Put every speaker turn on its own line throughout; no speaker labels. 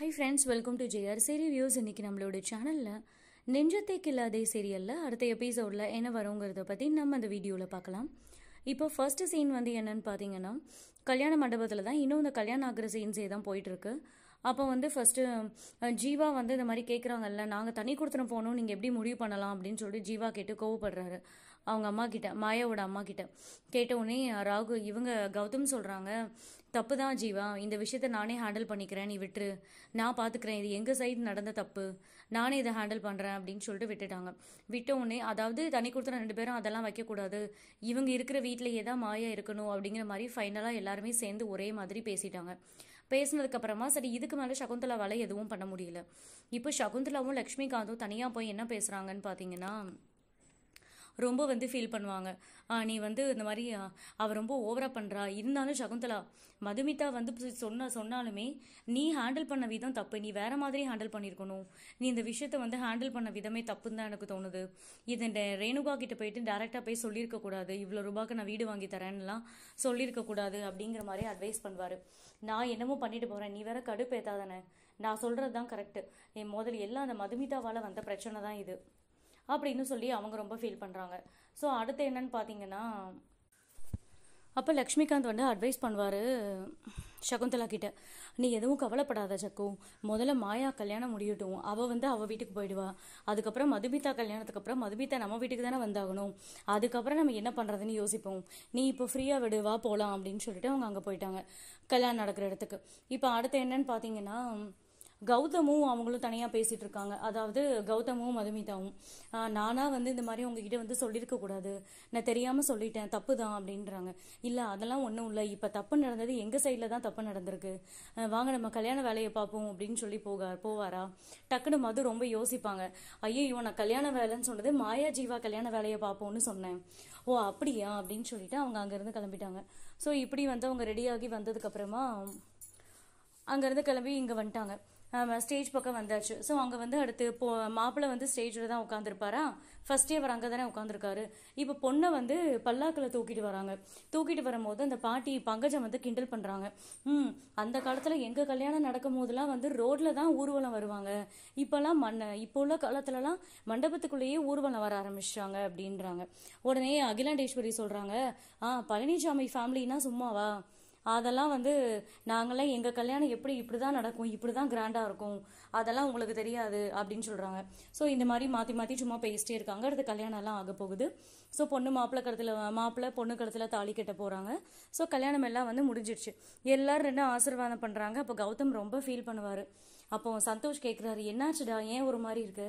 high friends welcome to JR சரி views இன்னைக்கு நம்மளோட சேனலில் நெஞ்சத்தை கில்லாதே சீரியலில் அடுத்த எபிசோடில் என்ன வருங்கிறத பற்றி நம்ம அந்த வீடியோவில் பார்க்கலாம் இப்போ ஃபர்ஸ்ட் சீன் வந்து என்னன்னு பார்த்தீங்கன்னா கல்யாண மண்டபத்தில் தான் இன்னும் இந்த கல்யாணம் ஆகிற சீன்ஸே தான் போயிட்டுருக்கு அப்போ வந்து ஃபஸ்ட்டு ஜீவா வந்து இந்த மாதிரி கேட்குறாங்கல்ல நாங்கள் தனி கொடுத்துன போனோம் நீங்கள் எப்படி முடிவு பண்ணலாம் அப்படின்னு சொல்லிட்டு ஜீவா கேட்டு கோவப்படுறாரு அவங்க அம்மா கிட்ட மாயாவோட அம்மா கிட்ட கேட்டவுடனே ராகு இவங்க கௌதம் சொல்கிறாங்க தப்பு தான் ஜீவா இந்த விஷயத்த நானே ஹேண்டில் பண்ணிக்கிறேன் நீ விட்டுரு நான் பார்த்துக்கிறேன் இது எங்கள் சைடு நடந்த தப்பு நானே இதை ஹேண்டில் பண்ணுறேன் அப்படின்னு சொல்லிட்டு விட்டுட்டாங்க விட்ட உடனே அதாவது தனி கொடுத்த ரெண்டு பேரும் அதெல்லாம் வைக்கக்கூடாது இவங்க இருக்கிற வீட்டிலேயே தான் மாயா இருக்கணும் அப்படிங்கிற மாதிரி ஃபைனலாக எல்லாருமே சேர்ந்து ஒரே மாதிரி பேசிட்டாங்க பேசினதுக்கப்புறமா சரி இதுக்கு மேலே சகுந்தலாவால் எதுவும் பண்ண முடியல இப்போ சகுந்தலாவும் லக்ஷ்மிகாந்தும் தனியாக போய் என்ன பேசுகிறாங்கன்னு பார்த்தீங்கன்னா ரொம்ப வந்து ஃபீல் பண்ணுவாங்க நீ வந்து இந்த மாதிரி அவர் ரொம்ப ஓவராக பண்ணுறா இருந்தாலும் சகுந்தலா மதுமிதா வந்து சொன்ன சொன்னாலுமே நீ ஹேண்டில் பண்ண விதம் தப்பு நீ வேற மாதிரி ஹேண்டில் பண்ணியிருக்கணும் நீ இந்த விஷயத்த வந்து ஹேண்டில் பண்ண விதமே தப்புன்னு தான் எனக்கு தோணுது இது ரேணுகா கிட்ட போயிட்டு டேரெக்டாக போய் சொல்லியிருக்க கூடாது இவ்வளோ ரூபாய்க்கு நான் வீடு வாங்கி தரேன்லாம் சொல்லியிருக்க கூடாது அப்படிங்கிற மாதிரி அட்வைஸ் பண்ணுவார் நான் என்னமோ பண்ணிட்டு போகிறேன் நீ வேற கடுப்பு ஏத்தாதானே நான் சொல்கிறது தான் கரெக்டு என் முதல் எல்லாம் அந்த மதுமிதாவால் வந்த பிரச்சனை தான் இது அப்படின்னு சொல்லி அவங்க ரொம்ப ஃபீல் பண்ணுறாங்க ஸோ அடுத்து என்னன்னு பார்த்தீங்கன்னா அப்போ லக்ஷ்மிகாந்த் வந்து அட்வைஸ் பண்ணுவார் சகுந்தலா கிட்ட நீ எதுவும் கவலைப்படாத சக்கு முதல்ல மாயா கல்யாணம் முடியட்டும் அவள் வந்து அவள் வீட்டுக்கு போயிடுவா அதுக்கப்புறம் மதுமிதா கல்யாணத்துக்கு அப்புறம் மதுமிதா நம்ம வீட்டுக்கு தானே வந்தாகணும் அதுக்கப்புறம் நம்ம என்ன பண்ணுறதுன்னு யோசிப்போம் நீ இப்போ ஃப்ரீயாக விடுவா போகலாம் அப்படின்னு சொல்லிட்டு அவங்க அங்கே போயிட்டாங்க கல்யாணம் நடக்கிற இடத்துக்கு இப்போ அடுத்து என்னன்னு பார்த்தீங்கன்னா கௌதமும் அவங்களும் தனியாக பேசிகிட்டு இருக்காங்க அதாவது கௌதமும் மதுமிதாவும் நானாக வந்து இந்த மாதிரி உங்ககிட்ட வந்து சொல்லியிருக்கக்கூடாது நான் தெரியாமல் சொல்லிட்டேன் தப்பு தான் அப்படின்றாங்க இல்லை அதெல்லாம் ஒன்றும் இல்லை இப்போ தப்பு நடந்தது எங்கள் சைடில் தான் தப்பு நடந்திருக்கு வாங்க நம்ம கல்யாண வேலையை பார்ப்போம் அப்படின்னு சொல்லி போக போவாரா டக்குனு மது ரொம்ப யோசிப்பாங்க ஐயோ நான் கல்யாண வேலைன்னு சொன்னது மாயா ஜீவா கல்யாண வேலையை பார்ப்போம்னு சொன்னேன் ஓ அப்படியா அப்படின்னு சொல்லிட்டு அவங்க அங்கேருந்து கிளம்பிட்டாங்க ஸோ இப்படி வந்து அவங்க ரெடியாகி வந்ததுக்கப்புறமா அங்கேருந்து கிளம்பி இங்கே வந்துட்டாங்க ஸ்டேஜ் பக்கம் வந்தாச்சு ஸோ அங்கே வந்து அடுத்து இப்போ மாப்பிள்ளை வந்து ஸ்டேஜில் தான் உட்காந்துருப்பாரா ஃபர்ஸ்ட் அவர் அங்கே தானே உட்காந்துருக்காரு இப்போ பொண்ணை வந்து பல்லாக்கில் தூக்கிட்டு வராங்க தூக்கிட்டு வரும்போது அந்த பாட்டி பங்கஜம் வந்து கிண்டல் பண்ணுறாங்க ம் அந்த காலத்தில் எங்கள் கல்யாணம் நடக்கும் போதெல்லாம் வந்து ரோட்டில் தான் ஊர்வலம் வருவாங்க இப்போல்லாம் மண்ண இப்போ உள்ள காலத்துலலாம் மண்டபத்துக்குள்ளேயே ஊர்வலம் வர ஆரம்பிச்சாங்க அப்படின்றாங்க உடனே அகிலாண்டேஸ்வரி சொல்கிறாங்க ஆ பழனிசாமி ஃபேமிலின்னா சும்மாவா அதெல்லாம் வந்து நாங்களே எங்கள் கல்யாணம் எப்படி இப்படி தான் நடக்கும் இப்படி தான் கிராண்டாக இருக்கும் அதெல்லாம் உங்களுக்கு தெரியாது அப்படின்னு சொல்கிறாங்க ஸோ இந்த மாதிரி மாற்றி மாற்றி சும்மா பேசிட்டே இருக்காங்க அடுத்து கல்யாணம்லாம் ஆக போகுது ஸோ பொண்ணு மாப்பிள்ளை கருத்துல மாப்பிள்ளை பொண்ணு கடத்தில் தாலி கட்ட போகிறாங்க ஸோ கல்யாணம் எல்லாம் வந்து முடிஞ்சிடுச்சு எல்லாரும் ரெண்டு ஆசீர்வாதம் பண்ணுறாங்க அப்போ கௌதம் ரொம்ப ஃபீல் பண்ணுவார் அப்போ சந்தோஷ் கேட்குறாரு என்னாச்சுடா ஏன் ஒரு மாதிரி இருக்கு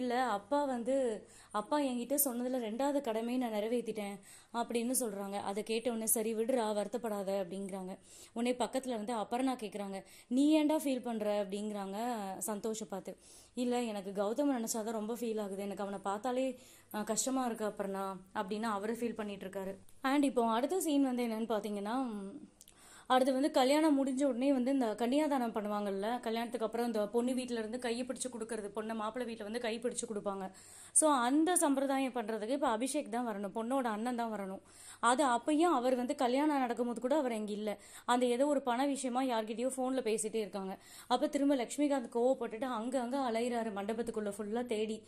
இல்லை அப்பா வந்து அப்பா என்கிட்ட சொன்னதில் ரெண்டாவது கடமையை நான் நிறைவேற்றிட்டேன் அப்படின்னு சொல்கிறாங்க அதை கேட்டவுடனே சரி விடுறா வருத்தப்படாத அப்படிங்கிறாங்க உடனே பக்கத்தில் இருந்து அபர்ணா கேட்குறாங்க நீ ஏண்டா ஃபீல் பண்ணுற அப்படிங்கிறாங்க சந்தோஷம் பார்த்து இல்லை எனக்கு கௌதம் நினச்சாதான் ரொம்ப ஃபீல் ஆகுது எனக்கு அவனை பார்த்தாலே கஷ்டமாக இருக்கு அபர்ணா அப்படின்னு அவரு ஃபீல் பண்ணிட்டு இருக்காரு அண்ட் இப்போ அடுத்த சீன் வந்து என்னன்னு பார்த்தீங்கன்னா அடுத்து வந்து கல்யாணம் முடிஞ்ச உடனே வந்து இந்த கன்னியாதானம் பண்ணுவாங்கல்ல கல்யாணத்துக்கு அப்புறம் இந்த பொண்ணு வீட்டில இருந்து கையை பிடிச்சு கொடுக்கறது பொண்ணை மாப்பிள்ளை வீட்டில் வந்து கை பிடிச்சு கொடுப்பாங்க ஸோ அந்த சம்பிரதாயம் பண்றதுக்கு இப்போ அபிஷேக் தான் வரணும் பொண்ணோட அண்ணன் தான் வரணும் அது அப்பயும் அவர் வந்து கல்யாணம் நடக்கும்போது கூட அவர் எங்க இல்லை அந்த ஏதோ ஒரு பண விஷயமா யார்கிட்டயோ ஃபோனில் பேசிட்டே இருக்காங்க அப்போ திரும்ப லக்ஷ்மிகாந்த் கோவப்பட்டுட்டு அங்கே அங்கே அலையிறாரு மண்டபத்துக்குள்ள ஃபுல்லாக தேடி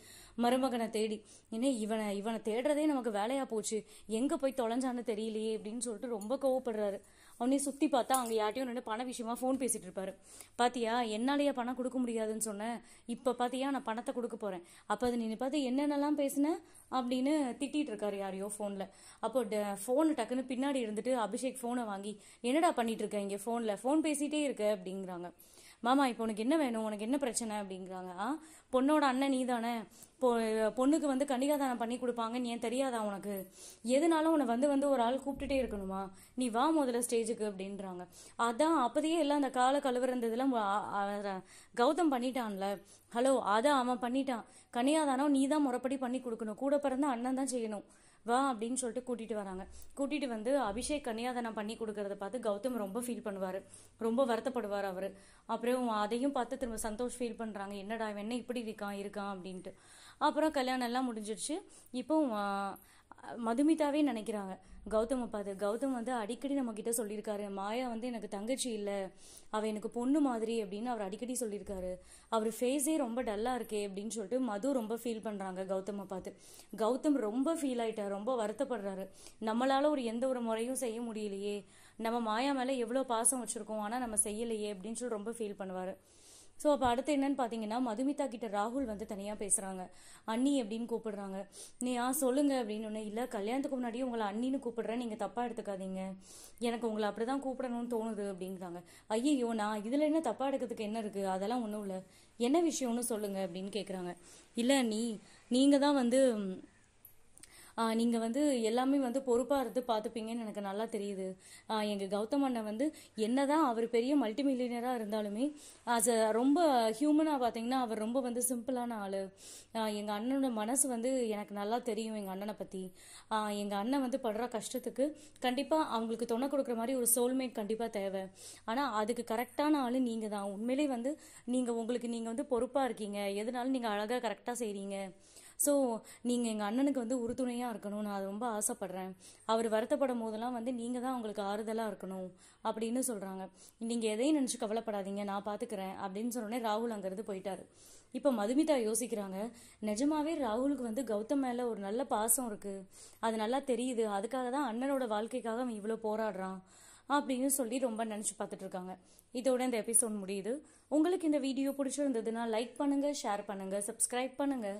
மருமகனை தேடி ஏன்னா இவனை இவனை தேடுறதே நமக்கு வேலையா போச்சு எங்கே போய் தொலைஞ்சான்னு தெரியலையே அப்படின்னு சொல்லிட்டு ரொம்ப கோவப்படுறாரு அவனே சுற்றி பார்த்தா அங்கே யார்ட்டையும் நின்று பண விஷயமா ஃபோன் பேசிகிட்டு இருப்பாரு பாத்தியா என்னாலேயே பணம் கொடுக்க முடியாதுன்னு சொன்னேன் இப்போ பார்த்தியா நான் பணத்தை கொடுக்க போகிறேன் அப்போ அது நின்று பார்த்து என்னென்னலாம் பேசின அப்படின்னு திட்டிகிட்டு இருக்காரு யாரையோ ஃபோனில் அப்போ ஃபோனு டக்குன்னு பின்னாடி இருந்துட்டு அபிஷேக் ஃபோனை வாங்கி என்னடா பண்ணிட்டு இருக்க இங்கே ஃபோனில் ஃபோன் பேசிகிட்டே இருக்க அப்படிங்கிறாங்க மாமா இப்போ உனக்கு என்ன வேணும் உனக்கு என்ன பிரச்சனை அப்படிங்கிறாங்க ஆ பொண்ணோட அண்ணன் நீ தானே பொ பொண்ணுக்கு வந்து கன்னிகாதானம் பண்ணி கொடுப்பாங்கன்னு ஏன் தெரியாதா உனக்கு எதுனாலும் உன்னை வந்து வந்து ஒரு ஆள் கூப்பிட்டுட்டே இருக்கணுமா நீ வா முதல்ல ஸ்டேஜுக்கு அப்படின்றாங்க அதான் அப்போதையே எல்லாம் அந்த கால கழுவுறந்ததெல்லாம் கௌதம் பண்ணிட்டான்ல ஹலோ அதான் அவன் பண்ணிட்டான் கன்னிகாதானம் நீ தான் முறைப்படி பண்ணி கொடுக்கணும் கூட பிறந்த அண்ணன் தான் செய்யணும் வா அப்படின்னு சொல்லிட்டு கூட்டிகிட்டு வராங்க கூட்டிகிட்டு வந்து அபிஷேக் கன்னியாதனம் பண்ணி கொடுக்கறத பார்த்து கௌதம் ரொம்ப ஃபீல் பண்ணுவார் ரொம்ப வருத்தப்படுவார் அவர் அப்புறம் அதையும் பார்த்து திரும்ப சந்தோஷ் ஃபீல் பண்ணுறாங்க என்னடா என்ன இப்படி இருக்கான் இருக்கான் அப்படின்ட்டு அப்புறம் கல்யாணம் எல்லாம் முடிஞ்சிருச்சு இப்போ மதுமிதாவே நினைக்கிறாங்க கௌதம் பார்த்து கௌதம் வந்து அடிக்கடி நம்ம கிட்ட சொல்லியிருக்காரு மாயா வந்து எனக்கு தங்கச்சி இல்லை அவ எனக்கு பொண்ணு மாதிரி அப்படின்னு அவர் அடிக்கடி சொல்லியிருக்காரு அவர் ஃபேஸே ரொம்ப டல்லாக இருக்கே அப்படின்னு சொல்லிட்டு மது ரொம்ப ஃபீல் பண்ணுறாங்க கௌதமை பார்த்து கௌதம் ரொம்ப ஃபீல் ஆயிட்டார் ரொம்ப வருத்தப்படுறாரு நம்மளால ஒரு எந்த ஒரு முறையும் செய்ய முடியலையே நம்ம மாயா மேலே எவ்வளோ பாசம் வச்சுருக்கோம் ஆனால் நம்ம செய்யலையே அப்படின்னு சொல்லி ரொம்ப ஃபீல் பண்ணுவார் ஸோ அப்போ அடுத்து என்னன்னு பார்த்தீங்கன்னா மதுமிதா கிட்ட ராகுல் வந்து தனியாக பேசுகிறாங்க அண்ணி அப்படின்னு கூப்பிடுறாங்க நீ ஆ சொல்லுங்க அப்படின்னு ஒன்று இல்லை கல்யாணத்துக்கு முன்னாடி உங்களை அண்ணின்னு கூப்பிடுறேன் நீங்கள் தப்பாக எடுத்துக்காதீங்க எனக்கு உங்களை அப்படி தான் கூப்பிடணும்னு தோணுது அப்படிங்கிறாங்க ஐயோ நான் இதில் என்ன தப்பாக எடுக்கிறதுக்கு என்ன இருக்குது அதெல்லாம் ஒன்றும் இல்லை என்ன விஷயம்னு சொல்லுங்க அப்படின்னு கேட்குறாங்க இல்லை நீ நீங்கள் தான் வந்து நீங்கள் வந்து எல்லாமே வந்து பொறுப்பாக இருந்து பார்த்துப்பீங்கன்னு எனக்கு நல்லா தெரியுது எங்கள் கௌதம் அண்ணன் வந்து என்ன தான் அவர் பெரிய மல்டி மில்லியனராக இருந்தாலுமே அஸ் அ ரொம்ப ஹியூமனாக பார்த்தீங்கன்னா அவர் ரொம்ப வந்து சிம்பிளான ஆள் எங்கள் அண்ணனோட மனசு வந்து எனக்கு நல்லா தெரியும் எங்கள் அண்ணனை பற்றி எங்கள் அண்ணன் வந்து படுற கஷ்டத்துக்கு கண்டிப்பாக அவங்களுக்கு துணை கொடுக்குற மாதிரி ஒரு சோல்மேட் கண்டிப்பாக தேவை ஆனால் அதுக்கு கரெக்டான ஆள் நீங்கள் தான் உண்மையிலே வந்து நீங்கள் உங்களுக்கு நீங்கள் வந்து பொறுப்பாக இருக்கீங்க எதுனாலும் நீங்கள் அழகாக கரெக்டாக செய்கிறீங்க ஸோ நீங்கள் எங்கள் அண்ணனுக்கு வந்து உறுதுணையாக இருக்கணும் நான் அது ரொம்ப ஆசைப்பட்றேன் அவர் வருத்தப்படும் போதெல்லாம் வந்து நீங்கள் தான் அவங்களுக்கு ஆறுதலாக இருக்கணும் அப்படின்னு சொல்கிறாங்க நீங்கள் எதையும் நினச்சி கவலைப்படாதீங்க நான் பார்த்துக்கிறேன் அப்படின்னு சொன்னோடனே ராகுல் அங்கேருந்து போயிட்டார் இப்போ மதுமிதா யோசிக்கிறாங்க நிஜமாவே ராகுலுக்கு வந்து கௌதம் மேலே ஒரு நல்ல பாசம் இருக்குது அது நல்லா தெரியுது அதுக்காக தான் அண்ணனோட வாழ்க்கைக்காக அவன் இவ்வளோ போராடுறான் அப்படின்னு சொல்லி ரொம்ப நினச்சி பார்த்துட்டு இருக்காங்க இதோட இந்த எபிசோட் முடியுது உங்களுக்கு இந்த வீடியோ பிடிச்சிருந்ததுன்னா லைக் பண்ணுங்கள் ஷேர் பண்ணுங்கள் சப்ஸ்கிரைப் பண்ணுங்கள்